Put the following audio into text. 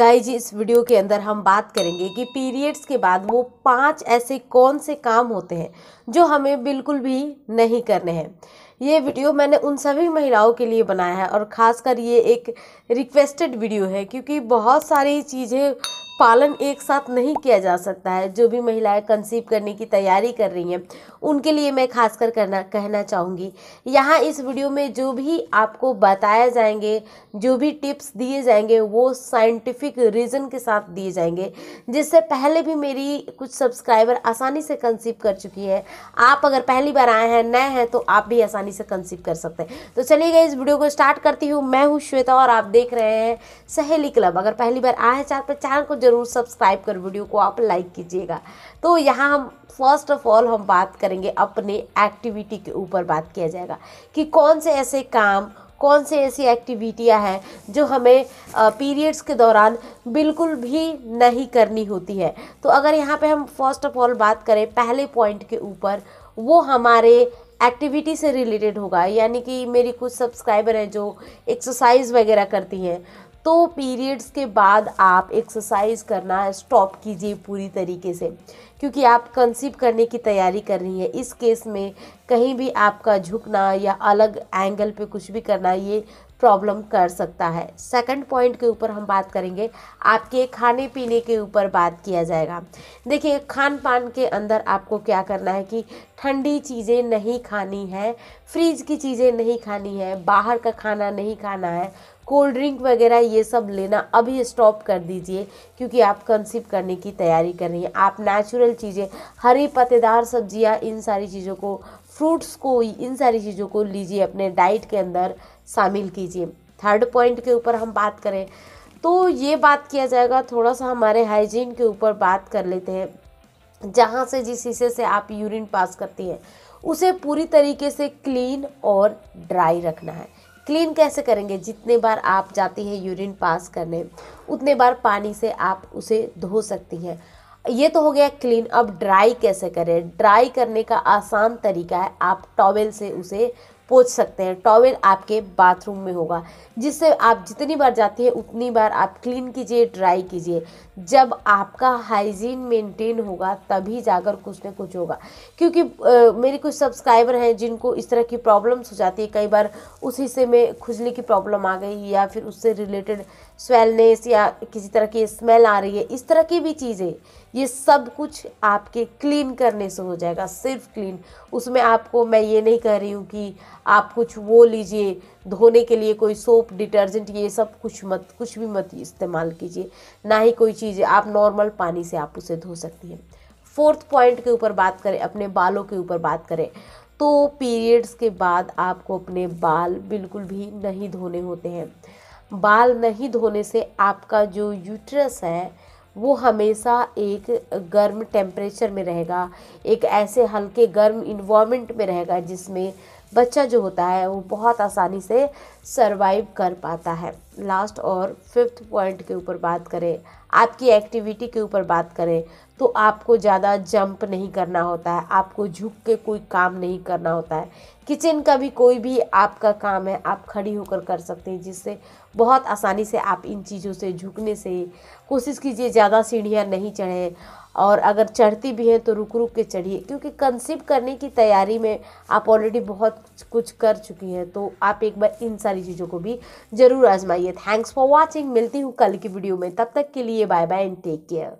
guys इस video के अंदर हम बात करेंगे कि पीरियड्स के बाद वो पांच ऐसे कौन से काम होते हैं जो हमें बिल्कुल भी नहीं करने हैं ये वीडियो मैंने उन सभी महिलाओं के लिए बनाया है और ख़ासकर ये एक रिक्वेस्टेड वीडियो है क्योंकि बहुत सारी चीज़ें पालन एक साथ नहीं किया जा सकता है जो भी महिलाएं कंसीव करने की तैयारी कर रही हैं उनके लिए मैं खासकर करना कहना चाहूँगी यहाँ इस वीडियो में जो भी आपको बताया जाएंगे जो भी टिप्स दिए जाएंगे वो साइंटिफिक रीज़न के साथ दिए जाएंगे जिससे पहले भी मेरी कुछ सब्सक्राइबर आसानी से कंसीव कर चुकी है आप अगर पहली बार आए हैं नए हैं तो आप भी आसानी आसानी से कंसीव कर सकते हैं तो चलिए इस वीडियो को स्टार्ट करती हूँ मैं हूँ श्वेता और आप देख रहे हैं सहेली क्लब अगर पहली बार आए चार चैनल पर चैनल को जरूर सब्सक्राइब कर वीडियो को आप लाइक कीजिएगा तो यहाँ हम फर्स्ट ऑफ ऑल हम बात करेंगे अपने एक्टिविटी के ऊपर बात किया जाएगा कि कौन से ऐसे काम कौन से ऐसी एक्टिविटियां हैं जो हमें पीरियड्स के दौरान बिल्कुल भी नहीं करनी होती है तो अगर यहाँ पे हम फर्स्ट ऑफ ऑल बात करें पहले पॉइंट के ऊपर वो हमारे एक्टिविटी से रिलेटेड होगा यानी कि मेरी कुछ सब्सक्राइबर हैं जो एक्सरसाइज वगैरह करती हैं तो पीरियड्स के बाद आप एक्सरसाइज करना स्टॉप कीजिए पूरी तरीके से क्योंकि आप कंसीव करने की तैयारी कर रही हैं इस केस में कहीं भी आपका झुकना या अलग एंगल पे कुछ भी करना ये प्रॉब्लम कर सकता है सेकंड पॉइंट के ऊपर हम बात करेंगे आपके खाने पीने के ऊपर बात किया जाएगा देखिए खान पान के अंदर आपको क्या करना है कि ठंडी चीज़ें नहीं खानी है फ्रीज की चीज़ें नहीं खानी है बाहर का खाना नहीं खाना है कोल्ड ड्रिंक वगैरह ये सब लेना अभी स्टॉप कर दीजिए क्योंकि आप कंसीव करने की तैयारी कर रही हैं आप नेचुरल चीज़ें हरी पत्तेदार सब्जियां इन सारी चीज़ों को फ्रूट्स को इन सारी चीज़ों को लीजिए अपने डाइट के अंदर शामिल कीजिए थर्ड पॉइंट के ऊपर हम बात करें तो ये बात किया जाएगा थोड़ा सा हमारे हाइजीन के ऊपर बात कर लेते हैं जहाँ से जिस हिस्से से आप यूरिन पास करती हैं उसे पूरी तरीके से क्लीन और ड्राई रखना है क्लीन कैसे करेंगे जितने बार आप जाती हैं यूरिन पास करने उतने बार पानी से आप उसे धो सकती हैं ये तो हो गया क्लीन अब ड्राई कैसे करें ड्राई करने का आसान तरीका है आप टॉवेल से उसे पोछ सकते हैं टॉवेल आपके बाथरूम में होगा जिससे आप जितनी बार जाती है उतनी बार आप क्लीन कीजिए ड्राई कीजिए जब आपका हाइजीन मेंटेन होगा तभी जाकर कुछ ना कुछ होगा क्योंकि आ, मेरे कुछ सब्सक्राइबर हैं जिनको इस तरह की प्रॉब्लम्स हो जाती है कई बार उस हिस्से में खुजली की प्रॉब्लम आ गई या फिर उससे रिलेटेड स्वेलनेस या किसी तरह की स्मेल आ रही है इस तरह की भी चीज़ें ये सब कुछ आपके क्लीन करने से हो जाएगा सिर्फ क्लीन उसमें आपको मैं ये नहीं कह रही हूँ कि आप कुछ वो लीजिए धोने के लिए कोई सोप डिटर्जेंट ये सब कुछ मत कुछ भी मत इस्तेमाल कीजिए ना ही कोई चीज़ आप नॉर्मल पानी से आप उसे धो सकती हैं फोर्थ पॉइंट के ऊपर बात करें अपने बालों के ऊपर बात करें तो पीरियड्स के बाद आपको अपने बाल बिल्कुल भी नहीं धोने होते हैं बाल नहीं धोने से आपका जो यूट्रस है वो हमेशा एक गर्म टेम्परेचर में रहेगा एक ऐसे हल्के गर्म इन्वामेंट में रहेगा जिसमें बच्चा जो होता है वो बहुत आसानी से सर्वाइव कर पाता है लास्ट और फिफ्थ पॉइंट के ऊपर बात करें आपकी एक्टिविटी के ऊपर बात करें तो आपको ज़्यादा जंप नहीं करना होता है आपको झुक के कोई काम नहीं करना होता है किचन का भी कोई भी आपका काम है आप खड़ी होकर कर सकते हैं जिससे बहुत आसानी से आप इन चीज़ों से झुकने से कोशिश कीजिए ज़्यादा सीढ़ियाँ नहीं चढ़ें और अगर चढ़ती भी हैं तो रुक रुक के चढ़िए क्योंकि कंसीव करने की तैयारी में आप ऑलरेडी बहुत कुछ कर चुकी हैं तो आप एक बार इन सारी चीज़ों को भी ज़रूर आजमाइए थैंक्स फॉर वॉचिंग मिलती हूँ कल की वीडियो में तब तक के लिए bye bye and take care